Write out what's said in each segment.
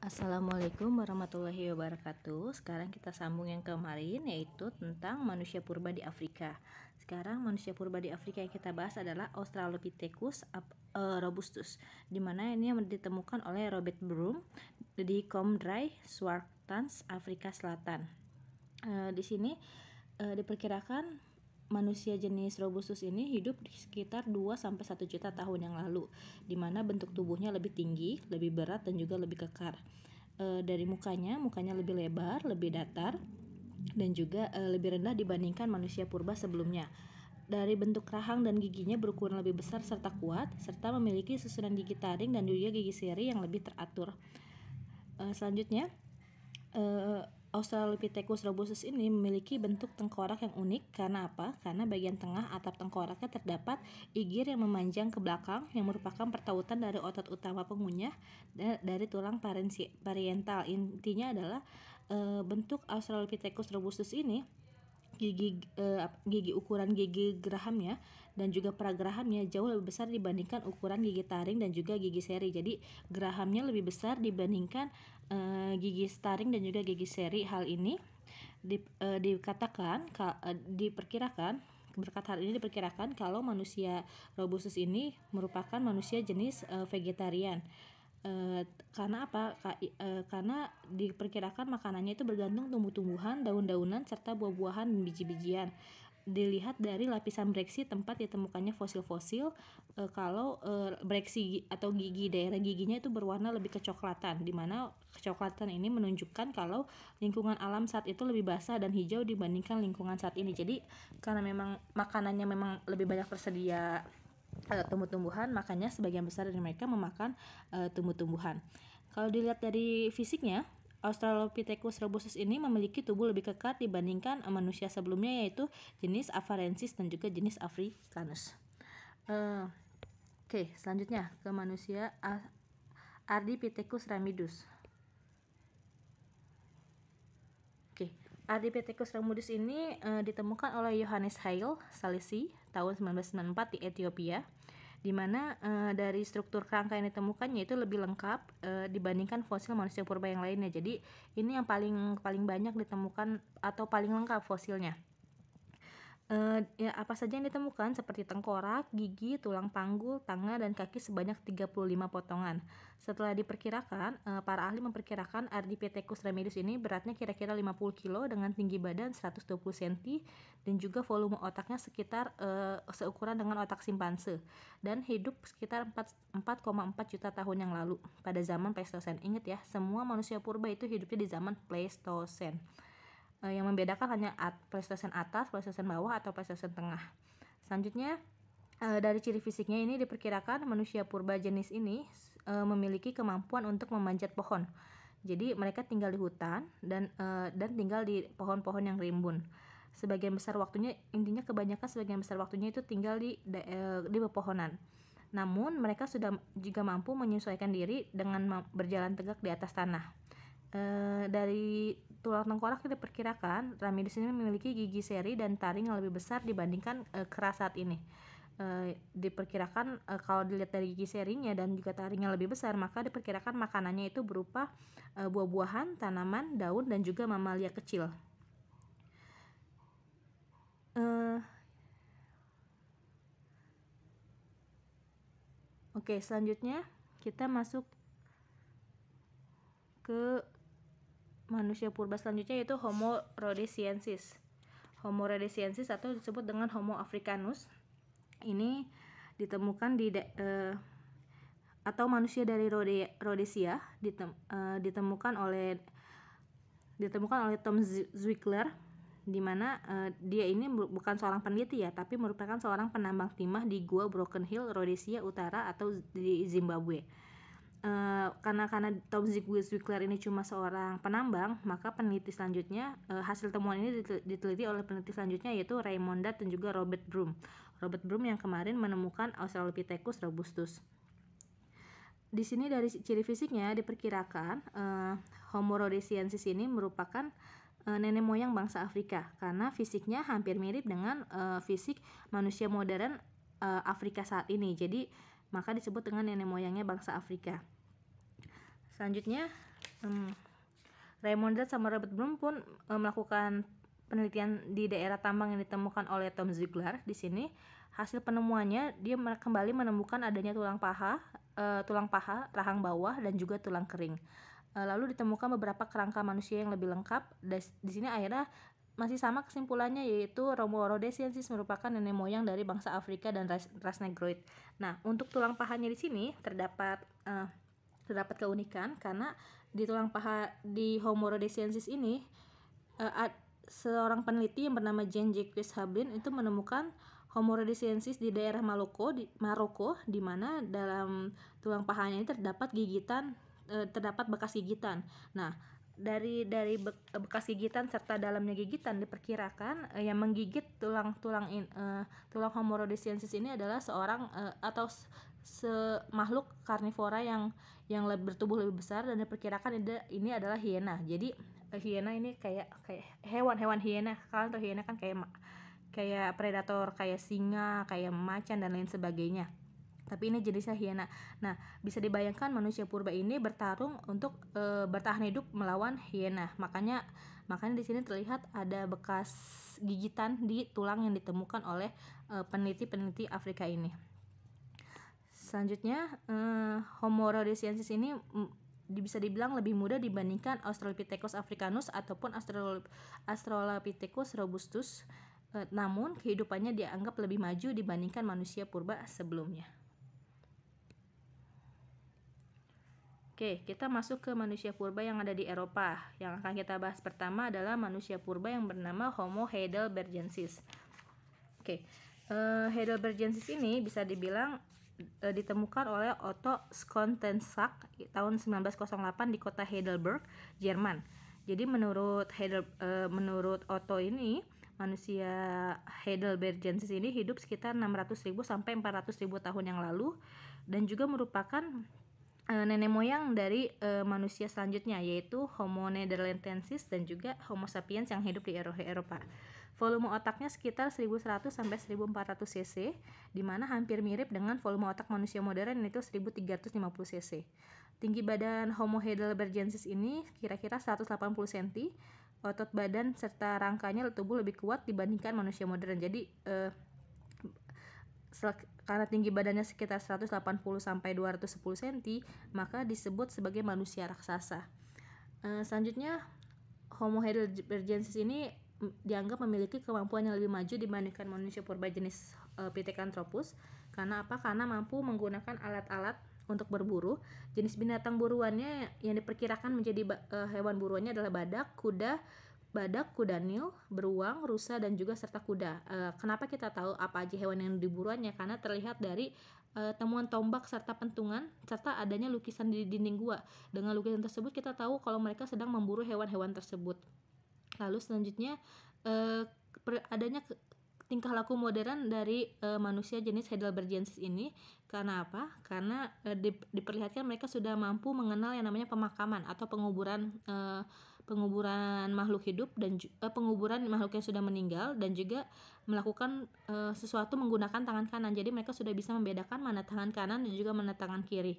Assalamualaikum warahmatullahi wabarakatuh. Sekarang kita sambung yang kemarin yaitu tentang manusia purba di Afrika. Sekarang manusia purba di Afrika yang kita bahas adalah Australopithecus e, robustus, Dimana ini yang ditemukan oleh Robert Broom di Comdray, Swartans, Afrika Selatan. E, di sini e, diperkirakan manusia jenis robustus ini hidup di sekitar 2 1 juta tahun yang lalu, di mana bentuk tubuhnya lebih tinggi, lebih berat dan juga lebih kekar. E, dari mukanya, mukanya lebih lebar, lebih datar dan juga e, lebih rendah dibandingkan manusia purba sebelumnya. Dari bentuk rahang dan giginya berukuran lebih besar serta kuat, serta memiliki susunan gigi taring dan juga gigi seri yang lebih teratur. E, selanjutnya, e, Australopithecus robustus ini memiliki bentuk tengkorak yang unik karena apa? Karena bagian tengah atap tengkoraknya terdapat igir yang memanjang ke belakang yang merupakan pertautan dari otot utama pengunyah dari tulang pariental. Intinya adalah e, bentuk Australopithecus robustus ini gigi e, gigi ukuran gigi gerahamnya dan juga pragerahamnya jauh lebih besar dibandingkan ukuran gigi taring dan juga gigi seri. Jadi gerahamnya lebih besar dibandingkan Eh, gigi staring dan juga gigi seri hal ini di, uh, dikatakan ka, uh, diperkirakan berkat hal ini diperkirakan kalau manusia robustus ini merupakan manusia jenis uh, vegetarian. uh, karena apa? Ka, uh, karena diperkirakan makanannya itu bergantung tumbuh-tumbuhan, daun-daunan, serta buah-buahan biji-bijian dilihat dari lapisan breksi tempat ditemukannya fosil-fosil e, kalau e, breksi atau gigi daerah giginya itu berwarna lebih kecoklatan di mana kecoklatan ini menunjukkan kalau lingkungan alam saat itu lebih basah dan hijau dibandingkan lingkungan saat ini. Jadi karena memang makanannya memang lebih banyak tersedia e, tumbuh-tumbuhan, makanya sebagian besar dari mereka memakan e, tumbuh-tumbuhan. Kalau dilihat dari fisiknya Australopithecus robustus ini memiliki tubuh lebih kekar dibandingkan manusia sebelumnya yaitu jenis Afarensis dan juga jenis Africanus. Uh, Oke, okay, selanjutnya ke manusia Ardipithecus ramidus. Oke, okay, Ardipithecus ramidus ini uh, ditemukan oleh Johannes Heil Salisi tahun 1994 di Ethiopia di mana uh, dari struktur kerangka yang ditemukan itu lebih lengkap uh, dibandingkan fosil manusia purba yang lainnya jadi ini yang paling paling banyak ditemukan atau paling lengkap fosilnya Uh, ya, apa saja yang ditemukan seperti tengkorak, gigi, tulang panggul, tangan, dan kaki sebanyak 35 potongan. Setelah diperkirakan, uh, para ahli memperkirakan Ardipithecus remedius ini beratnya kira-kira 50 kg dengan tinggi badan 120 cm dan juga volume otaknya sekitar uh, seukuran dengan otak simpanse dan hidup sekitar 4,4 juta tahun yang lalu pada zaman Pleistosen. Ingat ya, semua manusia purba itu hidupnya di zaman Pleistosen uh, yang membedakan hanya at PlayStation atas, PlayStation bawah, atau PlayStation tengah. Selanjutnya, uh, dari ciri fisiknya ini diperkirakan manusia purba jenis ini uh, memiliki kemampuan untuk memanjat pohon. Jadi mereka tinggal di hutan dan uh, dan tinggal di pohon-pohon yang rimbun. Sebagian besar waktunya intinya kebanyakan sebagian besar waktunya itu tinggal di di, pepohonan. Namun mereka sudah juga mampu menyesuaikan diri dengan berjalan tegak di atas tanah. dari tulang tengkorak diperkirakan Ramidis ini memiliki gigi seri dan taring yang lebih besar dibandingkan uh, keras saat ini. Uh, diperkirakan uh, kalau dilihat dari gigi serinya dan juga taringnya lebih besar, maka diperkirakan makanannya itu berupa uh, buah-buahan, tanaman, daun dan juga mamalia kecil. Uh, Oke, selanjutnya kita masuk ke manusia purba selanjutnya yaitu Homo rhodesiensis. Homo rhodesiensis atau disebut dengan Homo africanus. Ini ditemukan di eh, atau manusia dari Rhodesia, Rhodesia ditem, eh, ditemukan oleh ditemukan oleh Tom Zwickler di mana eh, dia ini bukan seorang peneliti ya, tapi merupakan seorang penambang timah di gua Broken Hill, Rhodesia Utara atau di Zimbabwe Eh, karena karena Tom Ziegler ini cuma seorang penambang, maka peneliti selanjutnya uh, hasil temuan ini diteliti oleh peneliti selanjutnya yaitu Raymond Dutt dan juga Robert Broom. Robert Broom yang kemarin menemukan Australopithecus robustus. Di sini dari ciri fisiknya diperkirakan uh, eh, Homo rhodesiensis ini merupakan uh, nenek moyang bangsa Afrika karena fisiknya hampir mirip dengan uh, fisik manusia modern uh, Afrika saat ini. Jadi maka disebut dengan nenek moyangnya bangsa Afrika. Selanjutnya, um, Raymond Dutz sama Robert Bloom pun um, melakukan penelitian di daerah tambang yang ditemukan oleh Tom Ziegler di sini. Hasil penemuannya, dia kembali menemukan adanya tulang paha, uh, tulang paha, rahang bawah, dan juga tulang kering e, lalu ditemukan beberapa kerangka manusia yang lebih lengkap. Di sini akhirnya masih sama kesimpulannya yaitu Romo rhodesiensis merupakan nenek moyang dari bangsa Afrika dan ras, ras Negroid. Nah, untuk tulang pahanya di sini terdapat uh, terdapat keunikan karena di tulang paha di Homo rhodesiensis ini uh, ad, seorang peneliti yang bernama Jean Jacques Hablin itu menemukan Homo rhodesiensis di daerah Maroko di Maroko di mana dalam tulang pahanya ini terdapat gigitan eh, terdapat bekas gigitan. Nah, dari dari bekas gigitan serta dalamnya gigitan diperkirakan uh, yang menggigit tulang-tulang in, eh, tulang homorhodesiensis ini adalah seorang uh, atau makhluk karnivora yang yang lebih, bertubuh lebih besar dan diperkirakan ini adalah hiena. Jadi eh, hiena ini kayak kayak hewan-hewan hiena. Kalian tahu hiena kan kayak kayak predator, kayak singa, kayak macan dan lain sebagainya tapi ini jenisnya hiena. Nah, bisa dibayangkan manusia purba ini bertarung untuk e, bertahan hidup melawan hiena. Makanya makanya di sini terlihat ada bekas gigitan di tulang yang ditemukan oleh eh, peneliti-peneliti Afrika ini. Selanjutnya, e, eh, Homo rhodesiensis ini bisa dibilang lebih mudah dibandingkan Australopithecus africanus ataupun Australopithecus robustus. namun kehidupannya dianggap lebih maju dibandingkan manusia purba sebelumnya. Oke, kita masuk ke manusia purba yang ada di Eropa. Yang akan kita bahas pertama adalah manusia purba yang bernama Homo heidelbergensis. Oke, uh, heidelbergensis ini bisa dibilang uh, ditemukan oleh Otto Skontensak tahun 1908 di kota Heidelberg, Jerman. Jadi menurut Heidel, uh, menurut Otto ini manusia Heidelbergensis ini hidup sekitar 600.000 sampai 400.000 tahun yang lalu dan juga merupakan uh, nenek moyang dari uh, manusia selanjutnya yaitu Homo nederlandensis dan juga Homo sapiens yang hidup di Eropa. Volume otaknya sekitar 1100 sampai 1400 cc, di mana hampir mirip dengan volume otak manusia modern yaitu 1350 cc. Tinggi badan Homo heidelbergensis ini kira-kira 180 cm, otot badan serta rangkanya tubuh lebih kuat dibandingkan manusia modern. Jadi uh, karena tinggi badannya sekitar 180 sampai 210 cm, maka disebut sebagai manusia raksasa. Uh, selanjutnya Homo heidelbergensis ini dianggap memiliki kemampuan yang lebih maju dibandingkan manusia purba jenis uh, Pithecanthropus. Karena apa? Karena mampu menggunakan alat-alat untuk berburu. Jenis binatang buruannya yang diperkirakan menjadi uh, hewan buruannya adalah badak, kuda, badak, kuda nil, beruang, rusa dan juga serta kuda. Uh, kenapa kita tahu apa aja hewan yang diburuannya? Karena terlihat dari uh, temuan tombak serta pentungan serta adanya lukisan di dinding gua. Dengan lukisan tersebut kita tahu kalau mereka sedang memburu hewan-hewan tersebut. Lalu selanjutnya uh, adanya tingkah laku modern dari uh, manusia jenis Heidelbergensis ini karena apa? Karena uh, diperlihatkan mereka sudah mampu mengenal yang namanya pemakaman atau penguburan uh, penguburan makhluk hidup dan eh, penguburan makhluk yang sudah meninggal dan juga melakukan eh, sesuatu menggunakan tangan kanan. Jadi mereka sudah bisa membedakan mana tangan kanan dan juga mana tangan kiri.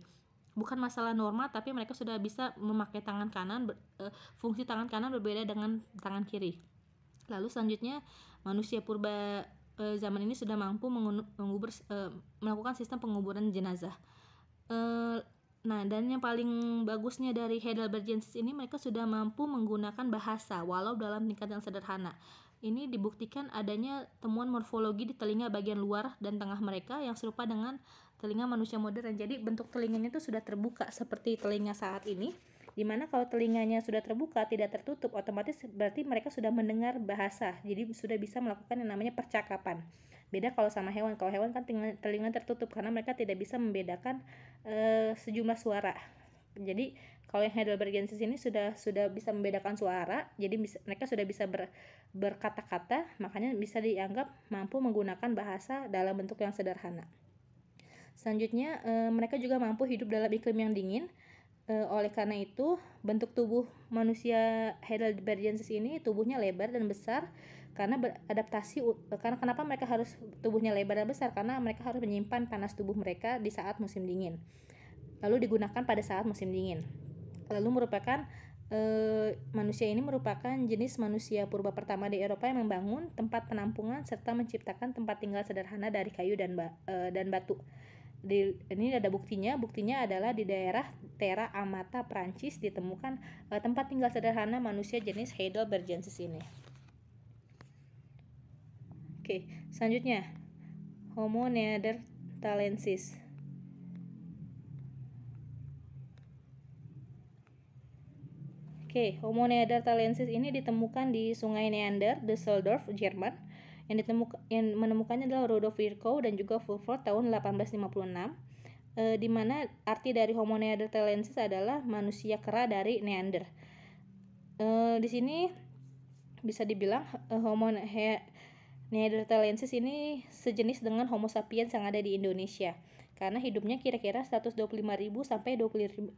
Bukan masalah norma tapi mereka sudah bisa memakai tangan kanan ber, eh, fungsi tangan kanan berbeda dengan tangan kiri. Lalu selanjutnya manusia purba eh, zaman ini sudah mampu mengubur eh, melakukan sistem penguburan jenazah. Eh, Nah, dan yang paling bagusnya dari Heidelbergensis ini mereka sudah mampu menggunakan bahasa walau dalam tingkat yang sederhana. Ini dibuktikan adanya temuan morfologi di telinga bagian luar dan tengah mereka yang serupa dengan telinga manusia modern. Nah, jadi bentuk telinganya itu sudah terbuka seperti telinga saat ini. Dimana kalau telinganya sudah terbuka, tidak tertutup, otomatis berarti mereka sudah mendengar bahasa. Jadi sudah bisa melakukan yang namanya percakapan. Beda kalau sama hewan. Kalau hewan kan telinga, telinga tertutup karena mereka tidak bisa membedakan e, sejumlah suara. Jadi kalau yang Heidelbergensis ini sudah sudah bisa membedakan suara, jadi bisa, mereka sudah bisa ber, berkata-kata, makanya bisa dianggap mampu menggunakan bahasa dalam bentuk yang sederhana. Selanjutnya, e, mereka juga mampu hidup dalam iklim yang dingin. E, oleh karena itu, bentuk tubuh manusia Heidelbergensis ini tubuhnya lebar dan besar karena beradaptasi e, karena kenapa mereka harus tubuhnya lebar dan besar karena mereka harus menyimpan panas tubuh mereka di saat musim dingin lalu digunakan pada saat musim dingin lalu merupakan e, manusia ini merupakan jenis manusia purba pertama di Eropa yang membangun tempat penampungan serta menciptakan tempat tinggal sederhana dari kayu dan ba, e, dan batu di, ini ada buktinya buktinya adalah di daerah Terra Amata Prancis ditemukan e, tempat tinggal sederhana manusia jenis Heidelbergensis ini Oke, selanjutnya Homo neanderthalensis. Oke, Homo neanderthalensis ini ditemukan di Sungai Neander, Düsseldorf, Jerman. Yang, ditemukan, yang menemukannya adalah Rudolf Virchow dan juga Fulford tahun 1856. E, di mana arti dari Homo neanderthalensis adalah manusia kera dari Neander. E, di sini bisa dibilang e, Homo Neanderthalensis ini sejenis dengan Homo sapiens yang ada di Indonesia karena hidupnya kira-kira 125.000 sampai 25.000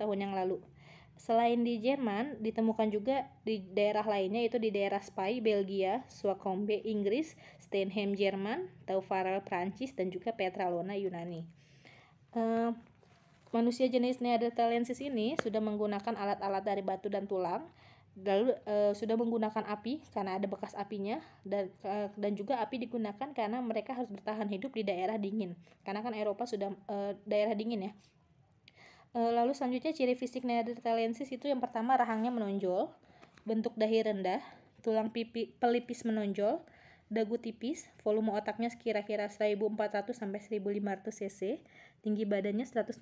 tahun yang lalu. Selain di Jerman, ditemukan juga di daerah lainnya yaitu di daerah Spai, Belgia, Swakombe, Inggris, Steinheim Jerman, Taufarel Prancis dan juga Petralona Yunani. Uh, manusia jenis Neanderthalensis ini sudah menggunakan alat-alat dari batu dan tulang lalu e, sudah menggunakan api karena ada bekas apinya dan e, dan juga api digunakan karena mereka harus bertahan hidup di daerah dingin karena kan Eropa sudah e, daerah dingin ya e, lalu selanjutnya ciri fisik neanderthalensis itu yang pertama rahangnya menonjol bentuk dahi rendah tulang pipi pelipis menonjol dagu tipis volume otaknya kira-kira 1400 sampai 1500 cc Tinggi badannya 165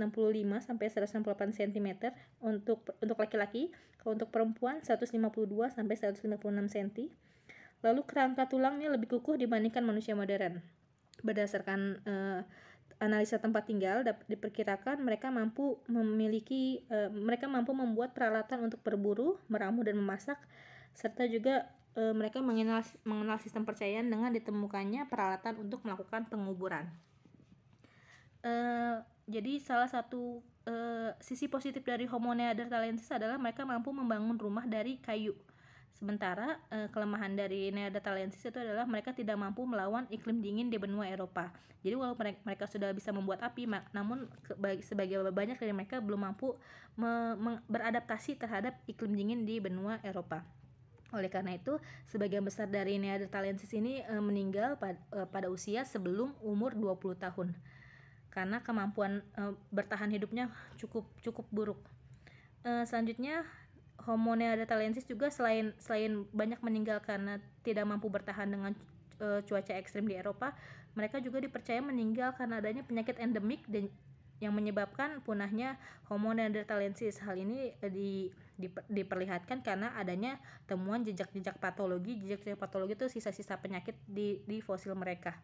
sampai 168 cm untuk untuk laki-laki, kalau untuk perempuan 152 sampai 156 cm. Lalu kerangka tulangnya lebih kukuh dibandingkan manusia modern. Berdasarkan uh, analisa tempat tinggal diperkirakan mereka mampu memiliki uh, mereka mampu membuat peralatan untuk berburu, meramu dan memasak serta juga eh, mereka mengenal mengenal sistem percayaan dengan ditemukannya peralatan untuk melakukan penguburan. Eh, jadi salah satu uh, sisi positif dari Homo neanderthalensis adalah mereka mampu membangun rumah dari kayu. Sementara eh, kelemahan dari Neanderthalensis itu adalah mereka tidak mampu melawan iklim dingin di benua Eropa. Jadi walaupun mereka, sudah bisa membuat api, namun sebagai banyak dari mereka belum mampu me, me, beradaptasi terhadap iklim dingin di benua Eropa. Oleh karena itu, sebagian besar dari Neanderthalensis ini meninggal pad, pada usia sebelum umur 20 tahun karena kemampuan e, bertahan hidupnya cukup cukup buruk. E, selanjutnya Homo neanderthalensis juga selain selain banyak meninggal karena tidak mampu bertahan dengan e, cuaca ekstrim di Eropa, mereka juga dipercaya meninggal karena adanya penyakit endemik dan yang menyebabkan punahnya Homo neanderthalensis. Hal ini di, di, diperlihatkan karena adanya temuan jejak-jejak patologi. Jejak-jejak patologi itu sisa-sisa penyakit di, di fosil mereka.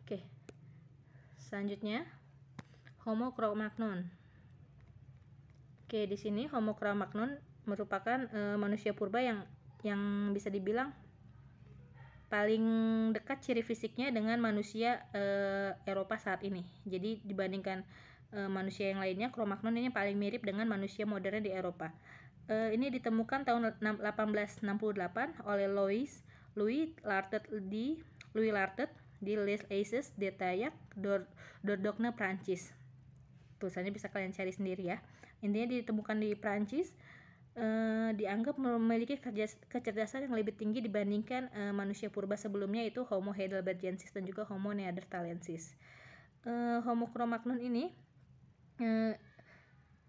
Oke. Selanjutnya Homo homokromagnon. Oke, di sini Homo homokromagnon merupakan e, manusia purba yang yang bisa dibilang paling dekat ciri fisiknya dengan manusia e, Eropa saat ini. Jadi dibandingkan e, manusia yang lainnya, Cro-Magnon ini paling mirip dengan manusia modern di Eropa. E, ini ditemukan tahun 1868 oleh Louis Louis Lartet di Louis Lartet di Les Aces Detayak Dor Dordogne Prancis tulisannya bisa kalian cari sendiri ya intinya ditemukan di Prancis eh, dianggap memiliki kecerdasan yang lebih tinggi dibandingkan eh, manusia purba sebelumnya itu Homo heidelbergensis dan juga Homo neanderthalensis eh, Homo chromagnon ini eh,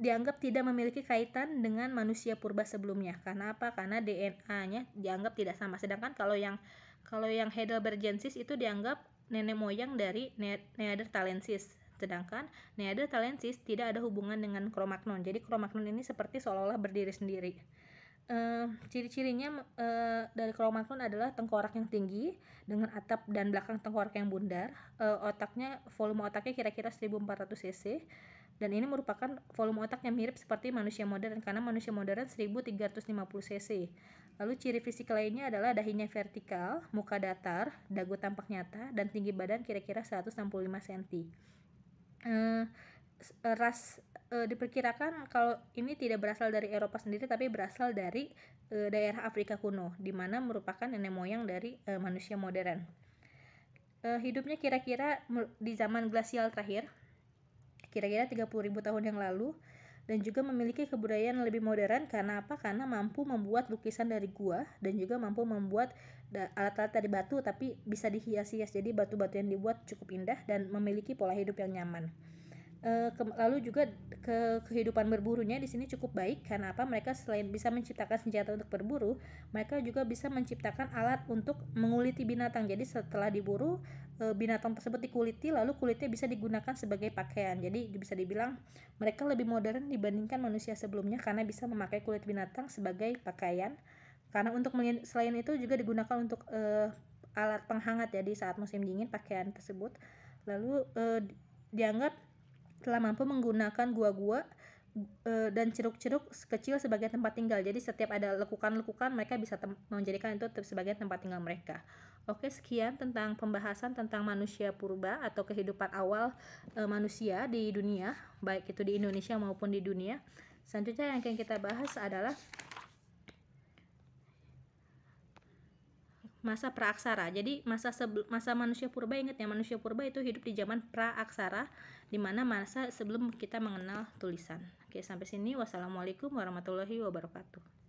dianggap tidak memiliki kaitan dengan manusia purba sebelumnya karena apa karena DNA-nya dianggap tidak sama sedangkan kalau yang kalau yang Heidelbergensis itu dianggap nenek moyang dari Neanderthalensis. Sedangkan Neanderthalensis tidak ada hubungan dengan Cro-Magnon. Jadi Cro-Magnon ini seperti seolah-olah berdiri sendiri. Uh, ciri-cirinya uh, dari Cro-Magnon adalah tengkorak yang tinggi dengan atap dan belakang tengkorak yang bundar, uh, otaknya volume otaknya kira-kira 1400 cc, dan ini merupakan volume otak yang mirip seperti manusia modern karena manusia modern 1350 cc. Lalu ciri fisik lainnya adalah dahinya vertikal, muka datar, dagu tampak nyata, dan tinggi badan kira-kira 165 cm. Uh, ras uh, diperkirakan kalau ini tidak berasal dari Eropa sendiri tapi berasal dari uh, daerah Afrika kuno di mana merupakan nenek moyang dari uh, manusia modern. hidupnya kira-kira di zaman glasial terakhir kira-kira 30.000 tahun yang lalu dan juga memiliki kebudayaan lebih modern karena apa? Karena mampu membuat lukisan dari gua dan juga mampu membuat alat-alat dari batu tapi bisa dihias-hias jadi batu-batu yang dibuat cukup indah dan memiliki pola hidup yang nyaman. E, ke, lalu juga ke kehidupan berburunya di sini cukup baik karena apa? Mereka selain bisa menciptakan senjata untuk berburu, mereka juga bisa menciptakan alat untuk menguliti binatang. Jadi setelah diburu, Eh, binatang tersebut dikuliti lalu kulitnya bisa digunakan sebagai pakaian. Jadi bisa dibilang mereka lebih modern dibandingkan manusia sebelumnya karena bisa memakai kulit binatang sebagai pakaian. Karena untuk selain itu juga digunakan untuk e, alat penghangat jadi ya saat musim dingin pakaian tersebut lalu e, dianggap telah mampu menggunakan gua-gua Eh, dan ceruk-ceruk kecil sebagai tempat tinggal. Jadi setiap ada lekukan-lekukan mereka bisa menjadikan itu sebagai tempat tinggal mereka. Oke, sekian tentang pembahasan tentang manusia purba atau kehidupan awal e, manusia di dunia, baik itu di Indonesia maupun di dunia. Selanjutnya yang akan kita bahas adalah masa praaksara. Jadi masa sebelum masa manusia purba ingat ya manusia purba itu hidup di zaman praaksara di mana masa sebelum kita mengenal tulisan. Oke, sampai sini. Wassalamualaikum warahmatullahi wabarakatuh.